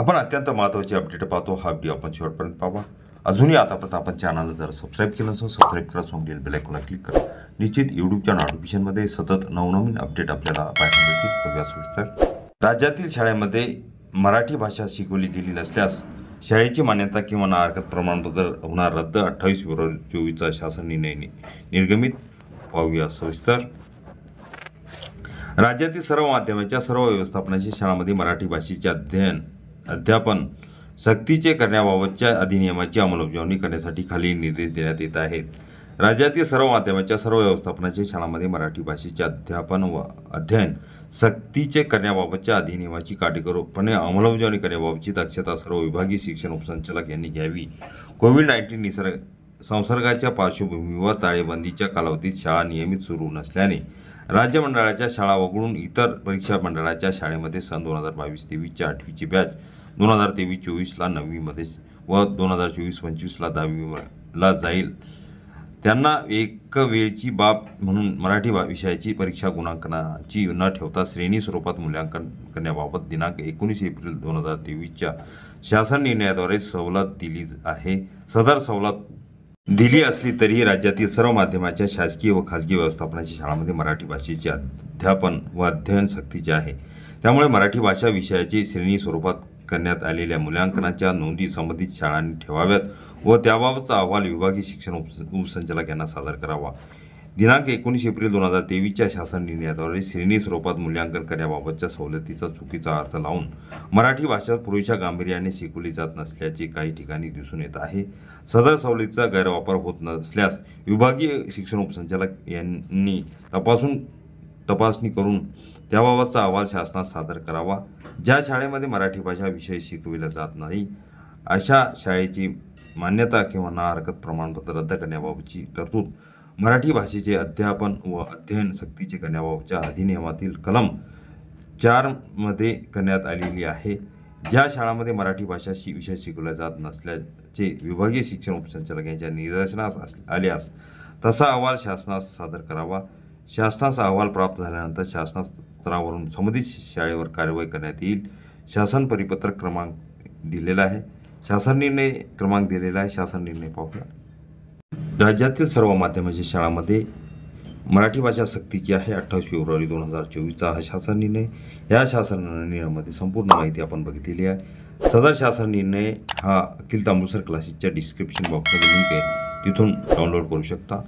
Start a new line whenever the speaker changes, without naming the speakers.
आपण अत्यंत महत्त्वाची अपडेट पाहतो हा व्हिडिओ आपण शेवटपर्यंत पाहा अजूनही आतापर्यंत आपण चॅनलला जर सबस्क्राईब केलं नसेल सबस्क्राईब करा समोर बेल आयकॉनला क्लिक करा निश्चित युट्यूबच्या नोटिफिकेशनमध्ये सतत नवनवीन अपडेट आपल्याला पाहायला मिळतील राज्यातील शाळेमध्ये मराठी भाषा शिकवली गेली नसल्यास शाळेची मान्यता किंवा ना प्रमाणपत्र होणार रद्द अठ्ठावीस फेब्रुवारी चोवीसचा शासन निर्णय निर्गमित पाहूया सविस्तर राज्यातील सर्व माध्यमाच्या सर्व व्यवस्थापनाची शाळांमध्ये मराठी भाषेचे अध्ययन अध्यापन सक्तीचे करण्याबाबतच्या अधिनियमाची अंमलबजावणी करण्यासाठी खाली निर्देश देण्यात येत आहेत राज्यातील सर्व माध्यमांच्या सर्व व्यवस्थापनाच्या शाळांमध्ये मराठी भाषेचे अध्यापन व अध्ययन सक्तीचे करण्याबाबतच्या अधिनियमाची काटेकोरपणे अंमलबजावणी करण्याबाबतची दक्षता सर्व विभागीय शिक्षण उपसंचालक यांनी घ्यावी कोविड नाईन्टीन निसर्ग संसर्गाच्या पार्श्वभूमीवर ताळेबंदीच्या कालावधीत शाळा नियमित सुरू नसल्याने राज्य मंडळाच्या शाळा वगळून इतर परीक्षा मंडळाच्या शाळेमध्ये सन दोन हजार बावीस तेवीसच्या आठवीची बॅच दोन हजार तेवीस चोवीसला नववीमध्ये व दोन हजार चोवीस पंचवीसला दहावीला जाईल त्यांना एक वेळची बाब म्हणून मराठी भा विषयाची परीक्षा गुणांकनाची न ठेवता श्रेणी स्वरूपात मूल्यांकन करण्याबाबत दिनांक एकोणीस एप्रिल दोन हजार तेवीसच्या शासन निर्णयाद्वारे सवलत दिली आहे सदर सवलत दिली असली तरीही राज्यातील सर्व माध्यमाच्या शासकीय व खाजगी व्यवस्थापनाच्या शाळांमध्ये मराठी भाषेचे अध्यापन व अध्ययन सक्तीचे आहे त्यामुळे मराठी भाषा विषयाची श्रेणी स्वरूपात करण्यात आलेल्या मूल्यांकनाच्या नोंदी संबंधित शाळांनी ठेवाव्यात व त्याबाबतचा अहवाल विभागीय शिक्षण उपसंचालक यांना सादर करावा दिनांक एकोणीस एप्रिल दोन हजार तेवीसच्या शासन निर्णयाद्वारे श्रेणी स्वरूपात मूल्यांकन करण्याबाबतच्या सवलतीचा चुकीचा अर्थ लावून मराठी भाषा पूर्वीच्या गांभीर्याने शिकवली जात नसल्याचे काही ठिकाणी दिसून येत आहे सदर सवलतीचा गैरवापर होत नसल्यास विभागीय शिक्षण उपसंचालक यांनी तपासून तपासणी करून त्याबाबतचा अहवाल शासनास सादर करावा ज्या शाळेमध्ये मराठी भाषा विषय शिकविला जात नाही अशा शाळेची मान्यता किंवा ना हरकत प्रमाणपत्र रद्द करण्याबाबतची तरतूद मराठी भाषेचे अध्यापन व अध्ययन सक्तीचे करण्याबाबतच्या अधिनियमातील कलम चारमध्ये करण्यात आलेली आहे ज्या शाळांमध्ये मराठी भाषा शि विषय शिकवला जात नसल्याचे विभागीय शिक्षण उपसंचालक यांच्या निदर्शनास आल्यास तसा अहवाल शासनास सादर करावा शासनाचा अहवाल प्राप्त झाल्यानंतर शासना स्तरावरून संबंधित शाळेवर कार्यवाही करण्यात येईल शासन परिपत्रक क्रमांक दिलेला आहे शासन निर्णय क्रमांक दिलेला आहे शासन निर्णय पाहूया राज्यातील सर्व माध्यमाच्या शाळांमध्ये मराठी भाषा सक्तीची आहे अठ्ठावीस फेब्रुवारी दोन हजार चोवीसचा हा शासन निर्णय या शासन निर्णयामध्ये संपूर्ण माहिती आपण बघितलेली आहे सदर शासन निर्णय हा अखिल तांबूसर क्लासेसच्या डिस्क्रिप्शन बॉक्समध्ये लिंक आहे तिथून डाउनलोड करू शकता